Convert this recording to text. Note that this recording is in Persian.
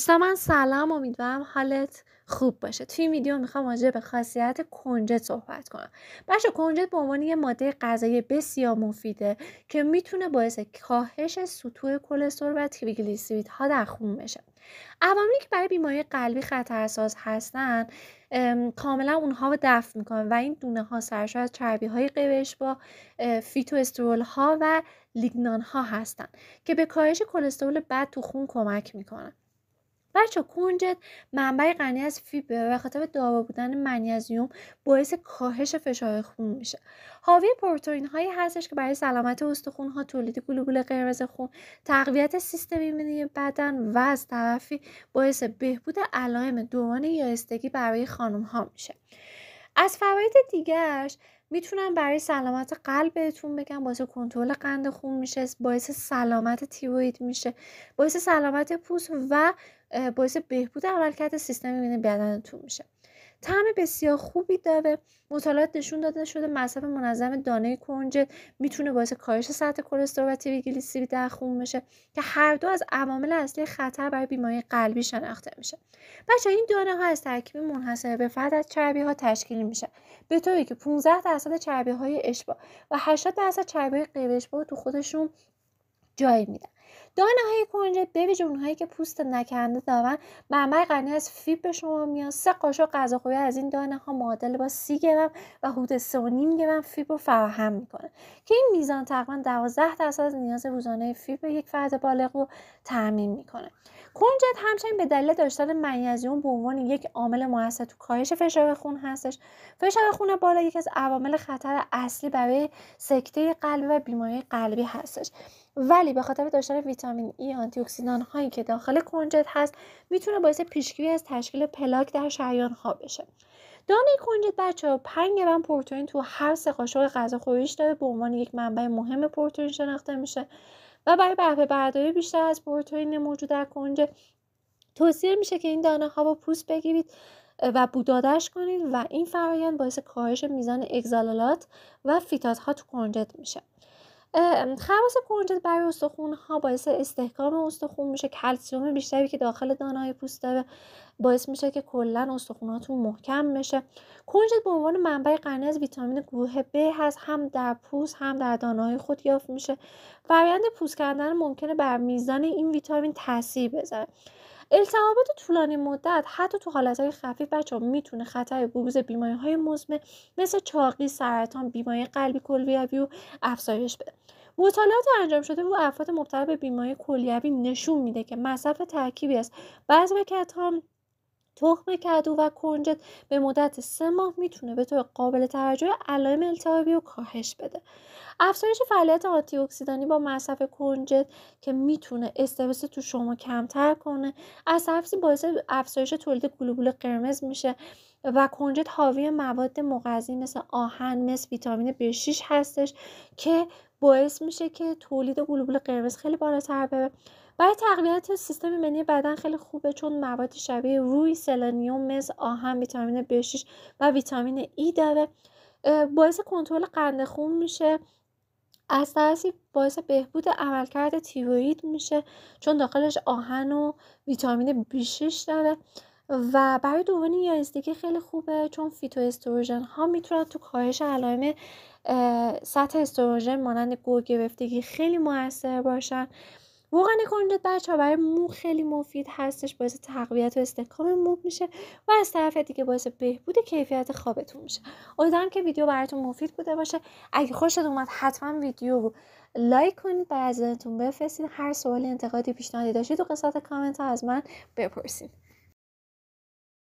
دوستا من سلام امیدوارم حالت خوب باشه توی این ویدیو میخوام راجع به خاصیت کنجد صحبت کنم بچه کنجد به عنوان یه ماده غذایی بسیار مفیده که میتونه باعث کاهش سطوح کلسترول و ها در خون بشه عواملی که برای بیماری قلبی خطرساز هستن کاملا اونها رو دفع میکنن و این دونه ها سرشار از چربی های قوش با فیتو استرول ها و لیگنان ها هستن که به کاهش کلسترول بد تو خون کمک میکنن بچه کنجد منبع غنی از فیبر و خاطر دارا بودن منیزیوم باعث کاهش فشار خون میشه حاوی پروتئین هایی هستش که برای سلامت استخون ها تولید گلوبول قرمز خون تقویت سیستم ایمنی بدن و از طرفی باعث بهبود علائم دوران یائستگی برای خانم ها میشه از فواید دیگرش میتونم برای سلامت قلب بهتون بگم باعث کنترل قند خون میشه باعث سلامت تیروید میشه باعث سلامت پوست و باعث بهبود عملکرد سیستم بین بدنتون میشه طعم بسیار خوبی داره مطالعات نشون داده شده مصرف منظم دانه کنجد میتونه باعث کاهش سطح کلسترول و تریگلیسیرید در خون بشه که هر دو از عوامل اصلی خطر برای بیماری قلبی شناخته میشه بچه این دانه ها از ترکیب منحصر به فرد از چربی ها تشکیل میشه به طوری که 15 درصد چربی های اشباع و 80 درصد چربی های غیر تو خودشون جای میدن دانه های کنجد ویژه اونهایی که پوست نکنده دارن منبع غنی از فیب به شما میاد سه قاشق غذاخوری از این دانه ها معادل با سی گرم و حدود سه و نیم گرم فیب فراهم میکنه که این میزان تقریبا دوازده درصد از نیاز روزانه فیب یک فرد بالغ رو تعمین میکنه کنجد همچنین به دلیل داشتن منیزیم به عنوان یک عامل موثر تو کاهش فشار خون هستش فشار خون بالا یکی از عوامل خطر اصلی برای سکته قلبی و بیماری قلبی هستش ولی به خاطر داشتن ویتامین ای e، آنتی اکسیدان هایی که داخل کنجد هست میتونه باعث پیشگیری از تشکیل پلاک در شریان ها بشه دانه کنجد بچه ها 5 گرم پروتئین تو هر سه قاشق غذا خوریش داره به عنوان یک منبع مهم پروتئین شناخته میشه و برای بهره برداری بیشتر از پروتئین موجود در کنجد توصیه میشه که این دانه ها با پوست بگیرید و بودادش کنید و این فرایند باعث کاهش میزان اگزالالات و فیتات ها تو کنجد میشه خواص کنجد برای استخون ها باعث استحکام استخون میشه کلسیوم بیشتری که داخل دانه های پوست داره باعث میشه که کلا استخوناتون محکم بشه کنجد به عنوان منبع غنی از ویتامین گروه B هست هم در پوست هم در های خود یافت میشه فرآیند پوست کردن ممکنه بر میزان این ویتامین تاثیر بذاره التهابات طولانی مدت حتی تو حالتهای خفیف بچه ها میتونه خطر بروز بیماری های مزمن مثل چاقی سرطان بیماری قلبی کلیوی و افزایش بده مطالعات انجام شده رو افراد مبتلا به بیماری کلیوی نشون میده که مصرف ترکیبی از بعضی ها تخم کدو و کنجد به مدت سه ماه میتونه به طور قابل توجه علائم التهابی رو کاهش بده افزایش فعالیت آنتی اکسیدانی با مصرف کنجد که میتونه استرس تو شما کمتر کنه از طرفی باعث افزایش تولید گلوبول قرمز میشه و کنجد حاوی مواد مغذی مثل آهن مثل ویتامین B6 هستش که باعث میشه که تولید گلوبول قرمز خیلی بالاتر بره برای تقویت سیستم ایمنی بدن خیلی خوبه چون مواد شبیه روی سلنیوم مس آهن ویتامین B6 و ویتامین ای e داره باعث کنترل قند خون میشه از طرفی باعث بهبود عملکرد تیروید میشه چون داخلش آهن و ویتامین ب 6 داره و برای دوران یائسگی خیلی خوبه چون فیتو استروژن ها میتونن تو کاهش علائم سطح استروژن مانند گور گرفتگی خیلی موثر باشن روغن کنجد بچه برای مو خیلی مفید هستش باعث تقویت و استحکام مو میشه و از طرف دیگه باعث بهبود کیفیت خوابتون میشه امیدوارم که ویدیو براتون مفید بوده باشه اگه خوشت اومد حتما ویدیو رو لایک کنید برای عزیزانتون بفرستید هر سوالی انتقادی پیشنهادی داشتید و قسمت کامنت ها از من بپرسید